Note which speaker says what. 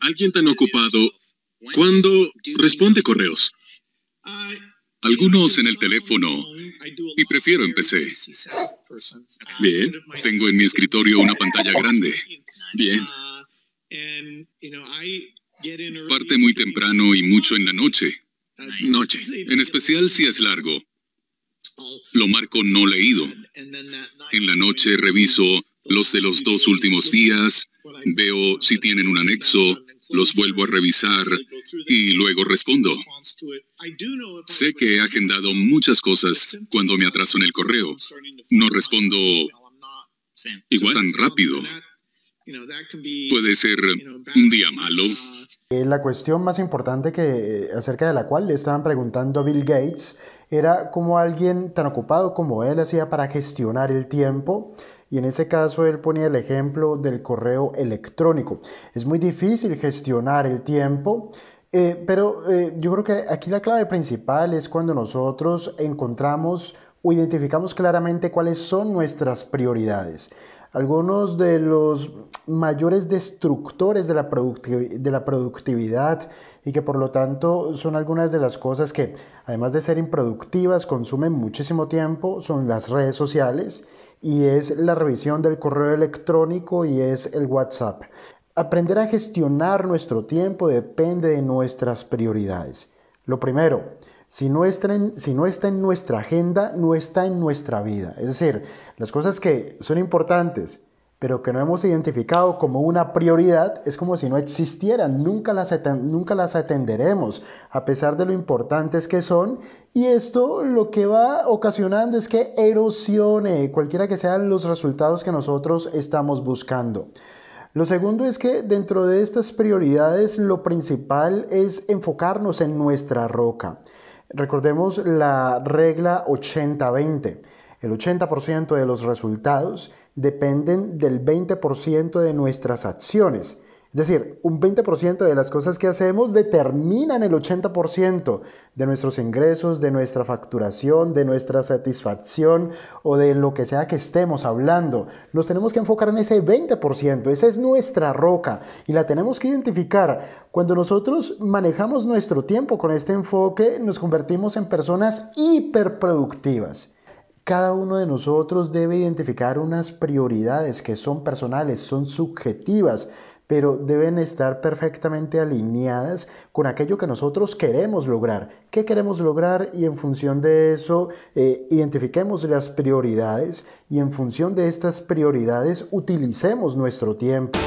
Speaker 1: alguien tan ocupado, Cuando responde correos? Algunos en el teléfono y prefiero en PC. Bien, tengo en mi escritorio una pantalla grande. Bien. Parte muy temprano y mucho en la noche. Noche. En especial si es largo. Lo marco no leído. En la noche reviso los de los dos últimos días, veo si tienen un anexo, los vuelvo a revisar y luego respondo. Sé que he agendado muchas cosas cuando me atraso en el correo. No respondo igual tan rápido. Puede ser un día malo.
Speaker 2: Eh, la cuestión más importante que, eh, acerca de la cual le estaban preguntando Bill Gates era cómo alguien tan ocupado como él hacía para gestionar el tiempo y en este caso él ponía el ejemplo del correo electrónico. Es muy difícil gestionar el tiempo. Eh, pero eh, yo creo que aquí la clave principal es cuando nosotros encontramos o identificamos claramente cuáles son nuestras prioridades. Algunos de los mayores destructores de la, productividad y que por lo tanto son algunas de las cosas que, además de ser improductivas, consumen muchísimo tiempo, son las redes sociales y es la revisión del correo electrónico y es el WhatsApp. Aprender a gestionar nuestro tiempo depende de nuestras prioridades. Lo primero, si no, está en, si no está en nuestra agenda, no está en nuestra vida. Es decir, las cosas que son importantes, pero que no hemos identificado como una prioridad, es como si no existieran, nunca las, nunca las atenderemos, a pesar de lo importantes que son, y esto lo que va ocasionando es que erosione cualquiera que sean los resultados que nosotros estamos buscando. Lo segundo es que dentro de estas prioridades lo principal es enfocarnos en nuestra roca. Recordemos la regla 80-20. El 80% de los resultados dependen del 20% de nuestras acciones. Es decir, un 20% de las cosas que hacemos determinan el 80% de nuestros ingresos, de nuestra facturación, de nuestra satisfacción o de lo que sea que estemos hablando. Nos tenemos que enfocar en ese 20%, esa es nuestra roca y la tenemos que identificar. Cuando nosotros manejamos nuestro tiempo con este enfoque, nos convertimos en personas hiperproductivas. Cada uno de nosotros debe identificar unas prioridades que son personales, son subjetivas, pero deben estar perfectamente alineadas con aquello que nosotros queremos lograr. ¿Qué queremos lograr? Y en función de eso, eh, identifiquemos las prioridades y en función de estas prioridades utilicemos nuestro tiempo.